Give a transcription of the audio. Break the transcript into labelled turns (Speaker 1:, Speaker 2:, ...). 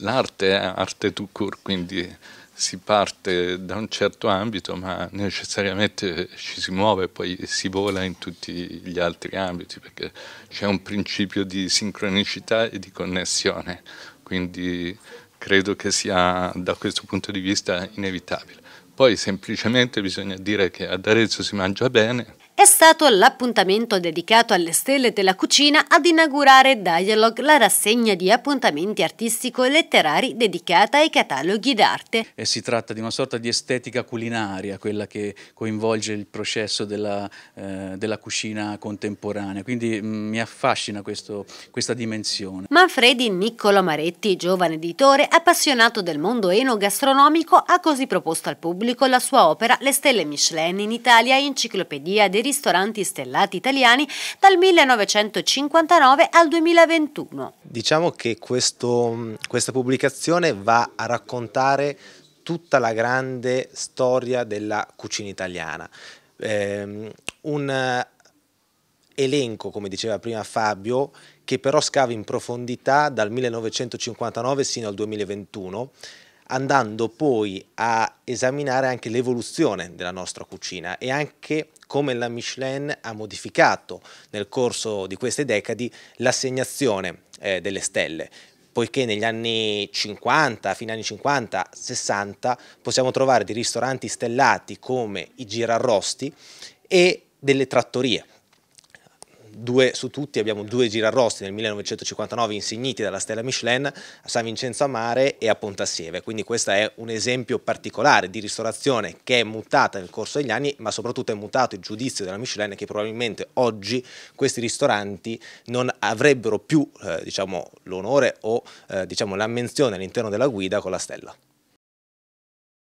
Speaker 1: l'arte è arte tout court, quindi si parte da un certo ambito, ma necessariamente ci si muove e poi si vola in tutti gli altri ambiti, perché c'è un principio di sincronicità e di connessione, quindi credo che sia da questo punto di vista inevitabile. Poi semplicemente bisogna dire che ad Arezzo si mangia bene,
Speaker 2: è stato l'appuntamento dedicato alle stelle della cucina ad inaugurare Dialogue, la rassegna di appuntamenti artistico-letterari dedicata ai cataloghi d'arte. E
Speaker 3: eh, si tratta di una sorta di estetica culinaria, quella che coinvolge il processo della, eh, della cucina contemporanea, quindi mh, mm, mi affascina questo, questa dimensione.
Speaker 2: Manfredi Niccolo Maretti, giovane editore appassionato del mondo enogastronomico, ha così proposto al pubblico la sua opera Le stelle Michelin in Italia, enciclopedia dei ristoranti stellati italiani dal 1959 al 2021.
Speaker 4: Diciamo che questo, questa pubblicazione va a raccontare tutta la grande storia della cucina italiana. Ehm, eh, un elenco, come diceva prima Fabio, che però scava in profondità dal 1959 sino al 2021 andando poi a esaminare anche l'evoluzione della nostra cucina e anche come la Michelin ha modificato nel corso di queste decadi l'assegnazione eh, delle stelle poiché negli anni 50, fine anni 50, 60, possiamo trovare dei ristoranti stellati come i girarrosti e delle trattorie due su tutti abbiamo due girarrosti nel 1959 insigniti dalla stella Michelin a San Vincenzo a Mare e a Pontassieve, quindi questo è un esempio particolare di ristorazione che è mutata nel corso degli anni, ma soprattutto è mutato il giudizio della Michelin che probabilmente oggi questi ristoranti non avrebbero più eh, diciamo, l'onore o eh, diciamo, la menzione all'interno della guida con la stella.